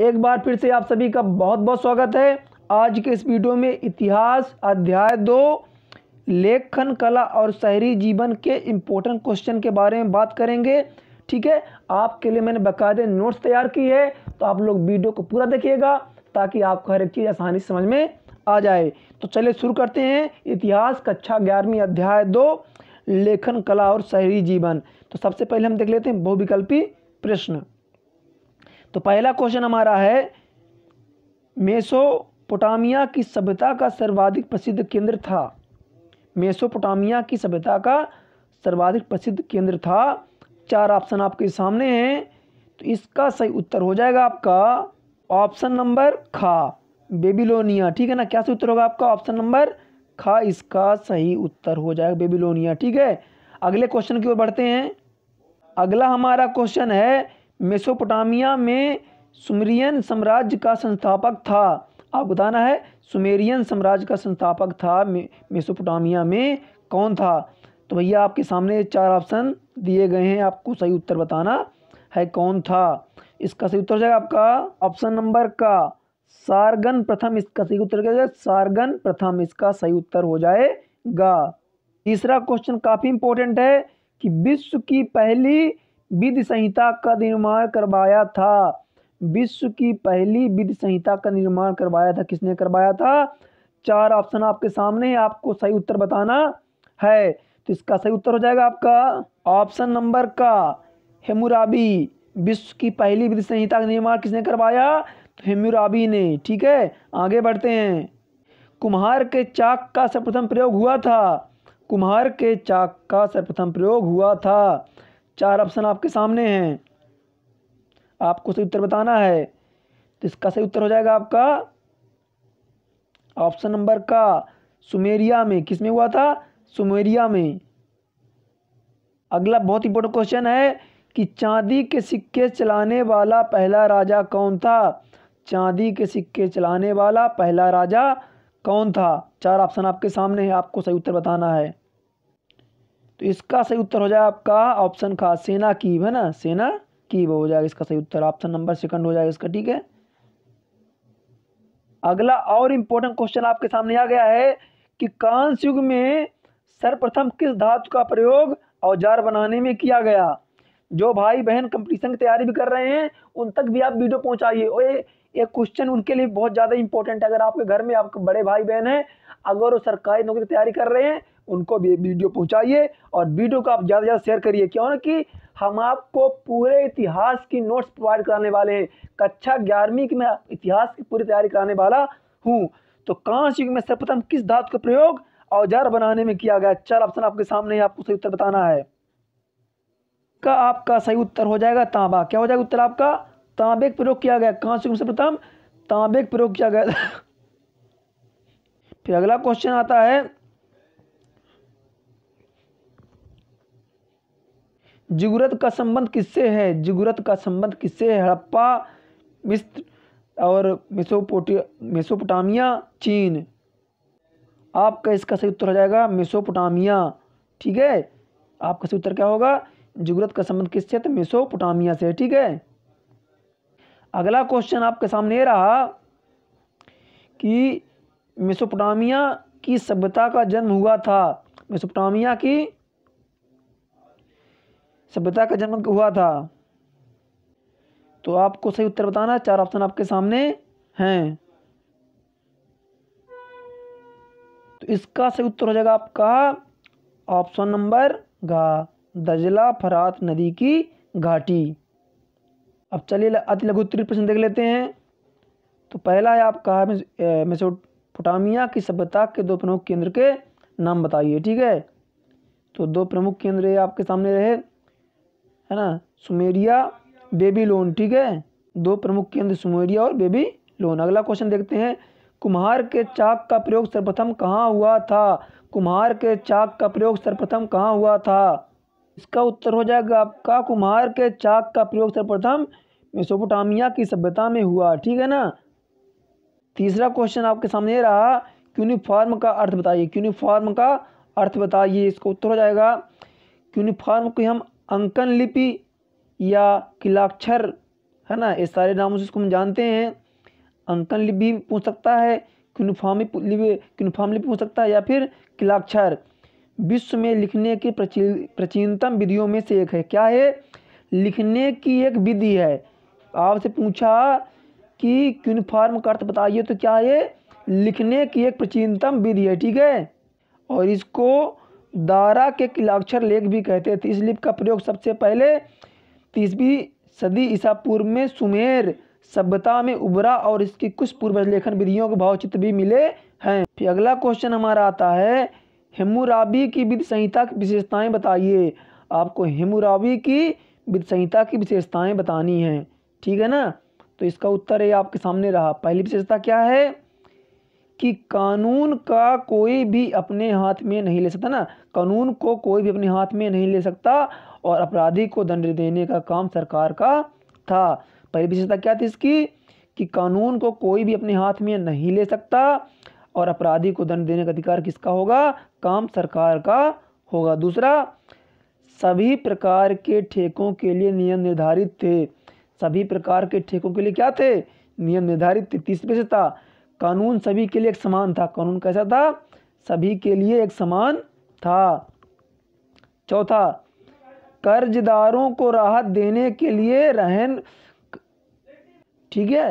एक बार फिर से आप सभी का बहुत बहुत स्वागत है आज के इस वीडियो में इतिहास अध्याय दो लेखन कला और शहरी जीवन के इम्पोर्टेंट क्वेश्चन के बारे में बात करेंगे ठीक है आपके लिए मैंने बाकायदे नोट्स तैयार की है तो आप लोग वीडियो को पूरा देखिएगा ताकि आपको हर एक चीज़ आसानी समझ में आ जाए तो चलिए शुरू करते हैं इतिहास कक्षा ग्यारहवीं अध्याय दो लेखन कला और शहरी जीवन तो सबसे पहले हम देख लेते हैं बहुविकल्पी प्रश्न तो पहला क्वेश्चन हमारा है मेसोपोटामिया की सभ्यता का सर्वाधिक प्रसिद्ध केंद्र था मेसोपोटामिया की सभ्यता का सर्वाधिक प्रसिद्ध केंद्र था चार ऑप्शन आपके सामने हैं तो इसका सही उत्तर हो जाएगा आपका ऑप्शन नंबर खा बेबीलोनिया ठीक है ना क्या सही उत्तर होगा आपका ऑप्शन नंबर खा इसका सही उत्तर हो जाएगा बेबीलोनिया ठीक है अगले क्वेश्चन की ओर बढ़ते हैं अगला हमारा क्वेश्चन है मेसोपोटामिया में सुमेरियन साम्राज्य का संस्थापक था आपको बताना है सुमेरियन साम्राज्य का संस्थापक था मेसोपोटामिया में कौन था तो भैया आपके सामने चार ऑप्शन दिए गए हैं आपको सही उत्तर बताना है कौन था इसका सही उत्तर हो जाएगा आपका ऑप्शन नंबर का सारगन प्रथम इसका सही उत्तर क्या जाएगा सारगन प्रथम इसका सही उत्तर हो जाएगा तीसरा क्वेश्चन काफ़ी इंपॉर्टेंट है कि विश्व की पहली विधि संहिता का निर्माण करवाया था विश्व की पहली विधि संहिता का निर्माण करवाया था किसने करवाया था चार ऑप्शन आपके सामने आपको सही उत्तर बताना है तो इसका सही उत्तर हो जाएगा आपका ऑप्शन नंबर का हेमुराबी विश्व की पहली विधि संहिता का निर्माण किसने करवाया तो हेमुराबी ने ठीक है आगे बढ़ते हैं कुम्हार के चाक का सर्वप्रथम प्रयोग हुआ था कुम्हार के चाक का सर्वप्रथम प्रयोग हुआ था चार ऑप्शन आपके सामने हैं आपको सही उत्तर बताना है तो इसका सही उत्तर हो जाएगा आपका ऑप्शन नंबर का सुमेरिया में किस में हुआ था सुमेरिया में अगला बहुत इंपॉर्टेंट क्वेश्चन है कि चांदी के सिक्के चलाने वाला पहला राजा कौन था चांदी के सिक्के चलाने वाला पहला राजा कौन था चार ऑप्शन आपके सामने है आपको सही उत्तर बताना है तो इसका सही उत्तर हो जाएगा आपका ऑप्शन खा सेना की है ना सेना वो हो जाएगा इसका सही उत्तर ऑप्शन नंबर सेकंड हो जाएगा इसका ठीक है अगला और इम्पोर्टेंट क्वेश्चन आपके सामने आ गया है कि कांस युग में सर्वप्रथम किस धातु का प्रयोग औजार बनाने में किया गया जो भाई बहन कंपटीशन की तैयारी भी कर रहे हैं उन तक भी आप वीडियो पहुंचाइए और ये क्वेश्चन उनके लिए बहुत ज़्यादा इंपॉर्टेंट है अगर आपके घर में आपके बड़े भाई बहन हैं अगर वो सरकारी नौकरी की तैयारी कर रहे हैं उनको भी वीडियो पहुंचाइए और वीडियो को आप ज़्यादा से ज़्यादा शेयर करिए क्यों ना कि हम आपको पूरे इतिहास की नोट्स प्रोवाइड कराने वाले हैं कक्षा ग्यारहवीं की मैं इतिहास की पूरी तैयारी कराने वाला हूँ तो कांच युग में सर्वप्रथम किस धातु का प्रयोग औजार बनाने में किया गया चार ऑप्शन आपके सामने है आपको सही उत्तर बताना है का आपका सही उत्तर हो जाएगा तांबा क्या हो जाएगा उत्तर आपका तांबे का प्रयोग किया गया कांच युग में सर्वप्रथम तांबे का प्रयोग किया गया फिर अगला क्वेश्चन आता है जिगुरत का संबंध किससे है जिगुरत का संबंध किससे है हड़प्पा मिस्र और मेसोपोटिया मेसोपोटामिया चीन आपका इसका सही उत्तर हो जाएगा मेसोपोटामिया ठीक है आपका सही उत्तर क्या होगा जुगरत का संबंध किससे है तो मेसोपोटामिया से ठीक है अगला क्वेश्चन आपके सामने रहा कि मेसोपोटामिया की सभ्यता का जन्म हुआ था मेसोपोटामिया की सभ्यता का जन्म हुआ था तो आपको सही उत्तर बताना चार ऑप्शन आपके सामने हैं तो इसका सही उत्तर हो जाएगा आपका ऑप्शन नंबर घा दजला फरात नदी की घाटी अब चलिए अति लघु उत्तरी प्रश्न देख लेते हैं तो पहला है आपका पुटामिया की सभ्यता के दो प्रमुख केंद्र के नाम बताइए ठीक है तो दो प्रमुख केंद्र आपके सामने रहे है ना सुमेरिया बेबी लोन ठीक है दो प्रमुख केंद्र सुमेरिया और बेबी लोन अगला क्वेश्चन देखते हैं कुम्हार के चाक का प्रयोग सर्वप्रथम कहाँ हुआ था कुम्हार के चाक का प्रयोग सर्वप्रथम कहाँ हुआ था इसका उत्तर हो जाएगा आपका कुम्हार के चाक का प्रयोग सर्वप्रथम मेसोपोटामिया की सभ्यता में हुआ ठीक है ना तीसरा क्वेश्चन आपके सामने रहा क्यूनिफॉर्म का अर्थ बताइए क्यूनिफॉर्म का अर्थ बताइए इसका उत्तर हो जाएगा क्यूनिफॉर्म को हम अंकन लिपि या किलाक्षर है ना ये सारे नामों से इसको हम जानते हैं अंकन लिपि पूछ सकता है क्यूनिफॉर्मी लिपि क्यूनिफॉर्म लिपि पूछ सकता है या फिर किलाक्षर विश्व में लिखने की प्रचीन प्राचीनतम विधियों में से एक है क्या है लिखने की एक विधि है आपसे पूछा कि क्यूनफार्म का अर्थ बताइए तो क्या है लिखने की एक प्राचीनतम विधि है ठीक है और इसको दारा के किलाक्षर लेख भी कहते थे इस लिप का प्रयोग सबसे पहले तीसवीं सदी ईसा पूर्व में सुमेर सभ्यता में उभरा और इसकी कुछ पूर्व लेखन विधियों के भावचित्र भी मिले हैं फिर अगला क्वेश्चन हमारा आता है हेमुराबी की विधि संहिता की विशेषताएं बताइए आपको हेमुराबी की विधि संहिता की विशेषताएं बतानी हैं ठीक है ना तो इसका उत्तर ये आपके सामने रहा पहली विशेषता क्या है कि कानून का कोई भी अपने हाथ में नहीं ले सकता ना कानून को कोई भी अपने हाथ में नहीं ले सकता और अपराधी को दंड देने का काम सरकार का था पहली विशेषता क्या थी इसकी कि कानून को कोई भी अपने हाथ में नहीं ले सकता और अपराधी को दंड देने का अधिकार किसका होगा काम सरकार का होगा दूसरा सभी प्रकार के ठेकों के लिए नियम निर्धारित थे सभी प्रकार के ठेकों के लिए क्या थे नियम निर्धारित थे तीसरी विशेषता कानून सभी के लिए एक समान था कानून कैसा था सभी के लिए एक समान था चौथा कर्जदारों को राहत देने के लिए रहन ठीक है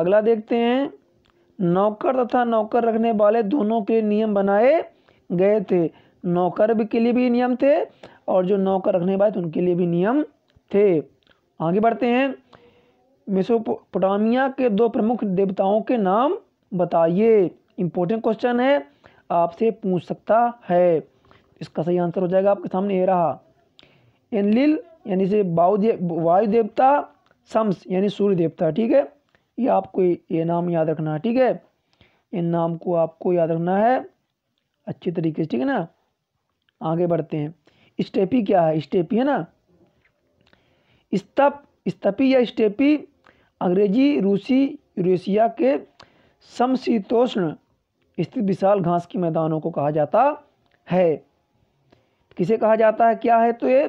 अगला देखते हैं नौकर तथा नौकर रखने वाले दोनों के नियम बनाए गए थे नौकर के लिए भी नियम थे और जो नौकर रखने वाले थे उनके लिए भी नियम थे आगे बढ़ते हैं मेसोपोटामिया के दो प्रमुख देवताओं के नाम बताइए इंपॉर्टेंट क्वेश्चन है आपसे पूछ सकता है इसका सही आंसर हो जाएगा आपके सामने ये रहा एनलिल यानी से वायु देवता शम्स यानी सूर्य देवता ठीक है ये आपको ये नाम याद रखना है ठीक है इन नाम को आपको याद रखना है अच्छे तरीके से ठीक है ना आगे बढ़ते हैं स्टेपी क्या है स्टेपी है ना स्तप स्तपी या स्टेपी अंग्रेजी रूसी यूरेशिया के समशीतोष्ण स्थित विशाल घास के मैदानों को कहा जाता है किसे कहा जाता है क्या है तो ये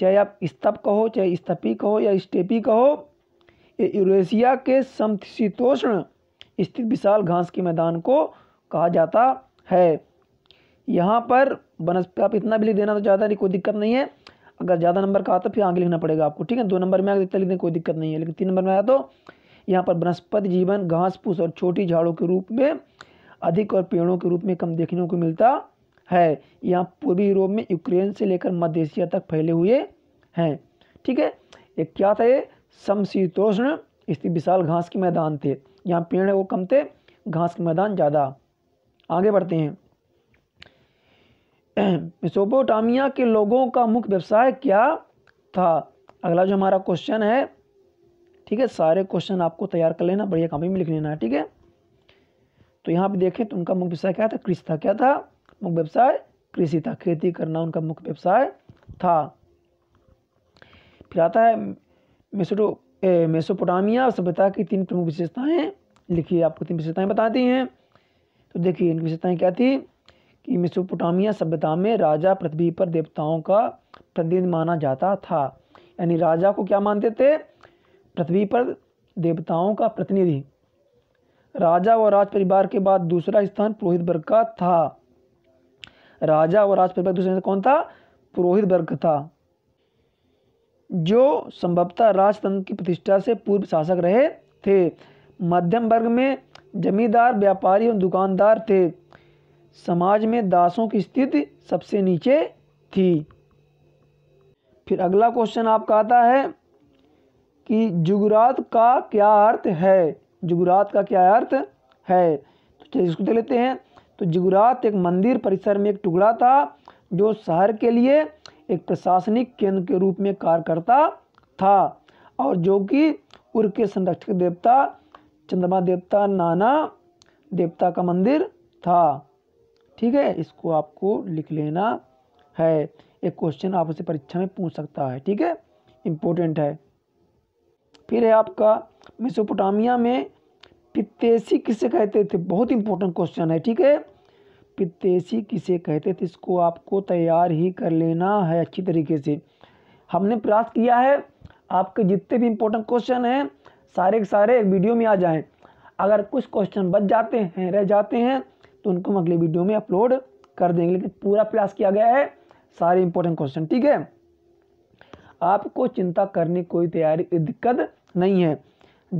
चाहे आप स्तप कहो चाहे स्तपी कहो या स्टेपी कहो ये यूरेशिया के समशीतोष्ण स्थित विशाल घास के मैदान को कहा जाता है यहाँ पर वनस्पति आप इतना भी लिख देना तो ज़्यादा नहीं कोई दिक्कत नहीं है अगर ज़्यादा नंबर का आता फिर आगे लिखना पड़ेगा आपको ठीक है दो नंबर में आगे देखते लिखते कोई दिक्कत नहीं है लेकिन तीन नंबर में आया तो यहाँ पर वनस्पति जीवन घास फूस और छोटी झाड़ों के रूप में अधिक और पेड़ों के रूप में कम देखने को मिलता है यहाँ पूर्वी यूरोप में यूक्रेन से लेकर मध्य एशिया तक फैले हुए हैं ठीक है ये क्या था ये समशीतोष्ण स्थित विशाल घास के मैदान थे यहाँ पेड़ वो कम थे घास के मैदान ज़्यादा आगे बढ़ते हैं मिसोपोटामिया के लोगों का मुख्य व्यवसाय क्या था अगला जो हमारा क्वेश्चन है ठीक है सारे क्वेश्चन आपको तैयार कर लेना बढ़िया कॉपी में लिख लेना है ठीक है तो यहाँ पर देखें तो उनका मुख्य व्यवसाय क्या था कृषि था क्या था मुख्य व्यवसाय कृषि था खेती करना उनका मुख्य व्यवसाय था फिर आता है मेसोटो मेसोपोटामिया सभ्यता की तीन प्रमुख विशेषताएं लिखिए आपको तीन विशेषताएं बताती हैं तो देखिए इनकी विशेषताएं क्या थी कि मिसोपोटामिया सभ्यता में राजा पृथ्वी पर देवताओं का प्रतिनिधि माना जाता था यानी राजा को क्या मानते थे पृथ्वी पर देवताओं का प्रतिनिधि राजा व राज परिवार के बाद दूसरा स्थान पुरोहित वर्ग का था राजा व राज परिवार दूसरा कौन था पुरोहित वर्ग था जो संभवतः राजतंत्र की प्रतिष्ठा से पूर्व शासक रहे थे मध्यम वर्ग में जमींदार व्यापारी और दुकानदार थे समाज में दासों की स्थिति सबसे नीचे थी फिर अगला क्वेश्चन आपका आता है कि जुगरात का क्या अर्थ है जुगरात का क्या अर्थ है तो चलिए इसको देख लेते हैं तो जुगरात एक मंदिर परिसर में एक टुकड़ा था जो शहर के लिए एक प्रशासनिक केंद्र के रूप में कार्य करता था और जो कि उर् के संरक्षक देवता चंद्रमा देवता नाना देवता का मंदिर था ठीक है इसको आपको लिख लेना है एक क्वेश्चन आपसे परीक्षा में पूछ सकता है ठीक है इम्पोर्टेंट है फिर है आपका मिसोपोटामिया में पित्तेसी किसे कहते थे बहुत इंपॉर्टेंट क्वेश्चन है ठीक है पित्तेसी किसे कहते थे इसको आपको तैयार ही कर लेना है अच्छी तरीके से हमने प्रयास किया है आपके जितने भी इम्पोर्टेंट क्वेश्चन हैं सारे के सारे वीडियो में आ जाएं अगर कुछ क्वेश्चन बच जाते हैं रह जाते हैं तो उनको हम अगले वीडियो में अपलोड कर देंगे लेकिन पूरा प्रयास किया गया है सारे इंपॉर्टेंट क्वेश्चन ठीक है आपको चिंता करने कोई तैयारी दिक्कत नहीं है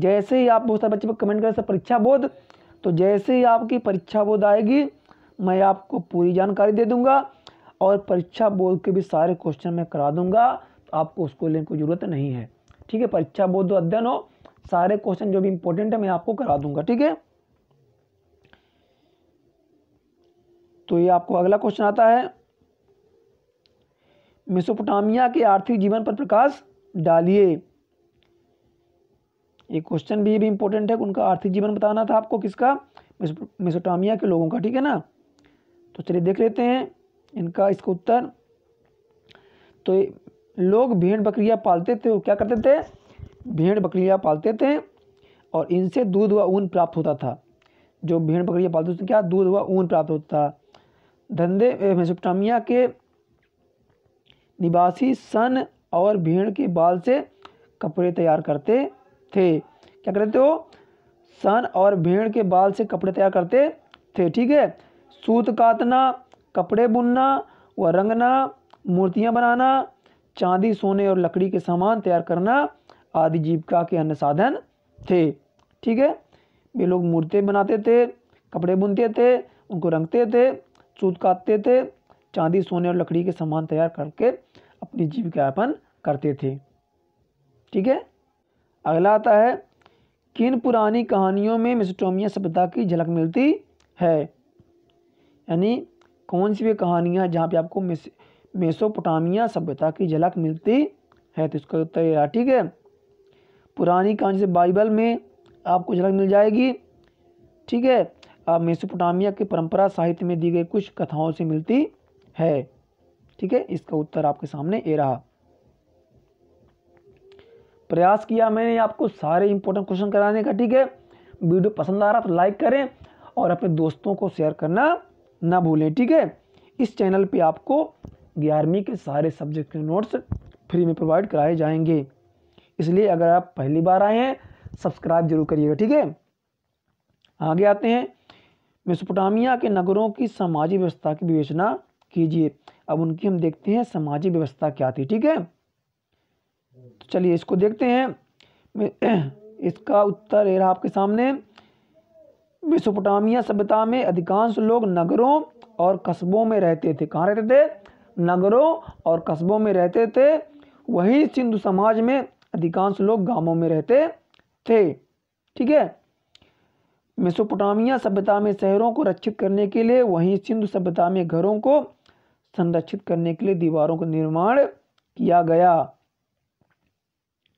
जैसे ही आप बहुत सारे बच्चे पर कमेंट करें सर परीक्षा बोध तो जैसे ही आपकी परीक्षा बोध आएगी मैं आपको पूरी जानकारी दे दूंगा और परीक्षा बोध के भी सारे क्वेश्चन मैं करा दूंगा तो आपको उसको लेने की ज़रूरत नहीं है ठीक है परीक्षा बोध तो अध्ययन हो सारे क्वेश्चन जो भी इंपॉर्टेंट है मैं आपको करा दूंगा ठीक है तो ये आपको अगला क्वेश्चन आता है मेसोपोटामिया के आर्थिक जीवन पर प्रकाश डालिए ये क्वेश्चन भी भी इम्पोर्टेंट है उनका आर्थिक जीवन बताना था आपको किसका मेसोटामिया के लोगों का ठीक है ना तो चलिए देख लेते हैं इनका इसका उत्तर तो लोग भेड़ बकरियां पालते थे वो क्या करते थे भेड़ बकरियां पालते थे और इनसे दूध व ऊन प्राप्त होता था जो भेड़ बकरियां पालते थे क्या दूध व ऊन प्राप्त होता था धंधे मेसोपोटामिया के निवासी सन और भेड़ के बाल से कपड़े तैयार करते थे क्या करते हो सन और भेड़ के बाल से कपड़े तैयार करते थे ठीक है सूत कातना कपड़े बुनना व रंगना मूर्तियाँ बनाना चांदी सोने और लकड़ी के सामान तैयार करना आदि जीविका के अन्य साधन थे ठीक है ये लोग मूर्तियाँ बनाते थे कपड़े बुनते थे उनको रंगते थे सूद काटते थे चांदी सोने और लकड़ी के सामान तैयार करके अपनी यापन करते थे ठीक है अगला आता है किन पुरानी कहानियों में मेसोटोमिया सभ्यता की झलक मिलती है यानी कौन सी वे कहानियाँ जहाँ पे आपको मेस मेसोपोटामिया सभ्यता की झलक मिलती है तो इसका उत्तर ये रहा ठीक है पुरानी कहानी से बाइबल में आपको झलक मिल जाएगी ठीक है मेसोपोटामिया के परंपरा साहित्य में दी गई कुछ कथाओं से मिलती है ठीक है इसका उत्तर आपके सामने ए रहा प्रयास किया मैंने आपको सारे इंपॉर्टेंट क्वेश्चन कराने का ठीक है वीडियो पसंद आ रहा तो लाइक करें और अपने दोस्तों को शेयर करना ना भूलें ठीक है इस चैनल पे आपको ग्यारहवीं के सारे सब्जेक्ट के नोट्स फ्री में प्रोवाइड कराए जाएंगे इसलिए अगर आप पहली बार आए हैं सब्सक्राइब जरूर करिएगा ठीक है आगे आते हैं मेसोपोटामिया के नगरों की सामाजिक व्यवस्था की विवेचना कीजिए अब उनकी हम देखते हैं सामाजिक व्यवस्था क्या थी ठीक है तो चलिए इसको देखते हैं इसका उत्तर है रहा आपके सामने मेसोपोटामिया सभ्यता में अधिकांश लोग नगरों और कस्बों में रहते थे कहाँ रहते थे नगरों और कस्बों में रहते थे वहीं सिंधु समाज में अधिकांश लोग गांवों में रहते थे ठीक है मेसोपोटामिया सभ्यता में शहरों को रक्षित करने के लिए वहीं सिंधु सभ्यता में घरों को संरक्षित करने के लिए दीवारों का निर्माण किया गया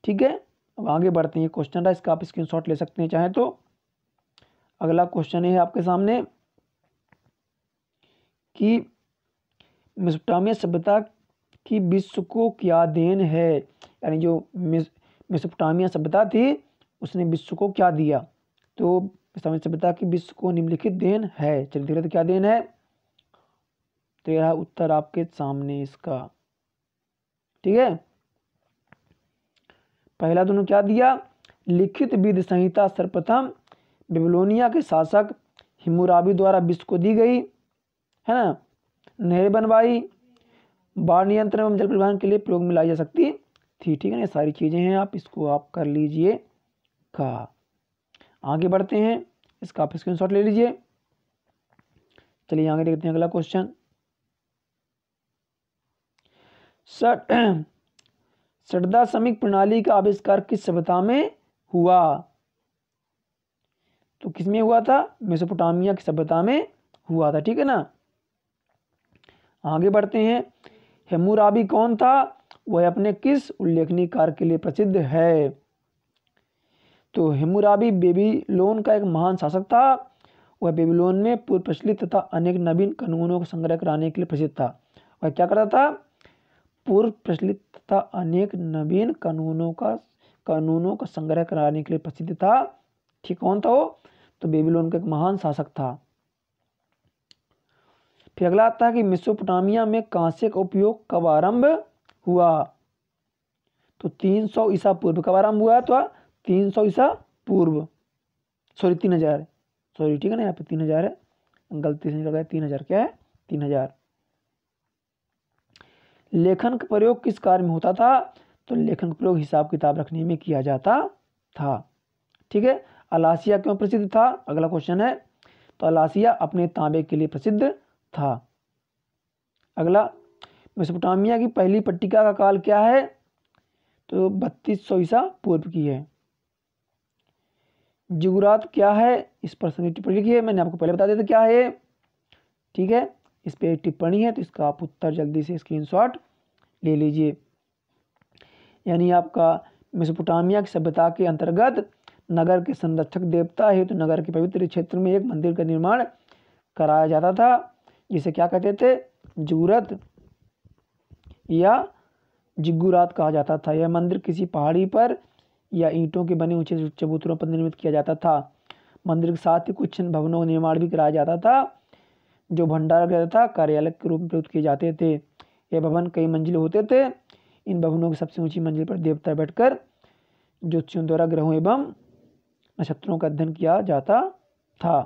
ठीक है अब आगे बढ़ते हैं क्वेश्चन रहा इसका आप स्क्रीन ले सकते हैं चाहे तो अगला क्वेश्चन है आपके सामने कि मेसोपोटामिया सभ्यता की विश्व को क्या देन है यानी जो मेसोपोटामिया सभ्यता थी उसने विश्व को क्या दिया तो इस्लामी सभ्यता की विश्व को निम्नलिखित देन है चरित्र क्या देन है तो यह उत्तर आपके सामने इसका ठीक है पहला दोनों क्या दिया लिखित विध संहिता सर्वप्रथम बेबलोनिया के शासक हिमुराबी द्वारा विश्व को दी गई है ना नहर बनवाई बाढ़ नियंत्रण एवं जल परिवहन के लिए प्रयोग में लाई जा सकती थी ठीक है ना सारी चीज़ें हैं आप इसको आप कर लीजिए का आगे बढ़ते हैं इसका आप स्क्रीन ले लीजिए चलिए आगे देखते हैं अगला क्वेश्चन सर सटदा समिक प्रणाली का आविष्कार किस सभ्यता में हुआ तो किस में हुआ था मेसोपोटामिया की सभ्यता में हुआ था ठीक है ना आगे बढ़ते हैं हेमुराबी कौन था वह अपने किस उल्लेखनीय कार्य के लिए प्रसिद्ध है तो हेमुराबी बेबीलोन का एक महान शासक था वह बेबीलोन में पूर्व प्रचलित तथा अनेक नवीन कानूनों का संग्रह कराने के लिए प्रसिद्ध था वह क्या करता था पूर्व प्रचलित तथा अनेक नवीन कानूनों का कानूनों का संग्रह कराने के लिए प्रसिद्ध था ठीक कौन था वो तो बेबीलोन का एक महान शासक था फिर अगला आता है कि मिसोपोटामिया में कांसे का उपयोग कब आरंभ हुआ तो 300 ईसा पूर्व कब आरंभ हुआ तो तीन सौ ईसा पूर्व सॉरी तीन हज़ार सॉरी ठीक है ना यहाँ पे तीन हज़ार है गलती से निकल गया तीन हज़ार क्या है तीन हज़ार लेखन का प्रयोग किस कार्य में होता था तो लेखन का प्रयोग हिसाब किताब रखने में किया जाता था ठीक है अलासिया क्यों प्रसिद्ध था अगला क्वेश्चन है तो अलासिया अपने तांबे के लिए प्रसिद्ध था अगला मेसोपोटामिया की पहली पट्टिका का काल क्या है तो बत्तीस सौ ईसा पूर्व की है जुगरात क्या है इस पर सभी टिप्पणी लिखी है मैंने आपको पहले बता दिया था क्या है ठीक है इस पर टिप्पणी है तो इसका आप उत्तर जल्दी से स्क्रीन ले लीजिए यानी आपका मिसपुटामिया की सभ्यता के अंतर्गत नगर के संरक्षक देवता हेतु तो नगर के पवित्र क्षेत्र में एक मंदिर का निर्माण कराया जाता था जिसे क्या कहते थे जुगुरत या जिगुरात कहा जाता था यह मंदिर किसी पहाड़ी पर या ईंटों के बने ऊंचे चबूतरों पर निर्मित किया जाता था मंदिर के साथ ही कुछ भवनों का निर्माण भी कराया जाता था जो भंडारा किया था कार्यालय के रूप में प्रयुक्त किए जाते थे यह भवन कई मंजिल होते थे इन भवनों की सबसे ऊंची मंजिल पर देवता बैठकर ज्योतिषियों द्वारा ग्रहों एवं नक्षत्रों का अध्ययन किया जाता था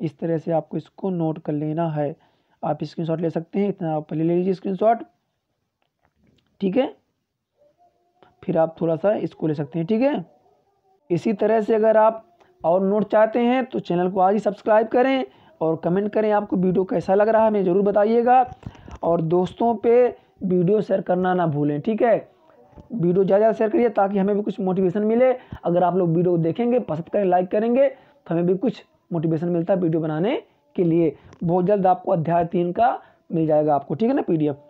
इस तरह से आपको इसको नोट कर लेना है आप स्क्रीनशॉट ले सकते हैं इतना आप पहले ले लीजिए स्क्रीनशॉट ठीक है फिर आप थोड़ा सा इसको ले सकते हैं ठीक है इसी तरह से अगर आप और नोट चाहते हैं तो चैनल को आज ही सब्सक्राइब करें और कमेंट करें आपको वीडियो कैसा लग रहा है हमें ज़रूर बताइएगा और दोस्तों पे वीडियो शेयर करना ना भूलें ठीक है वीडियो ज़्यादा शेयर करिए ताकि हमें भी कुछ मोटिवेशन मिले अगर आप लोग वीडियो देखेंगे पसंद करें लाइक करेंगे तो हमें भी कुछ मोटिवेशन मिलता है वीडियो बनाने के लिए बहुत जल्द आपको अध्याय तीन का मिल जाएगा आपको ठीक है ना एफ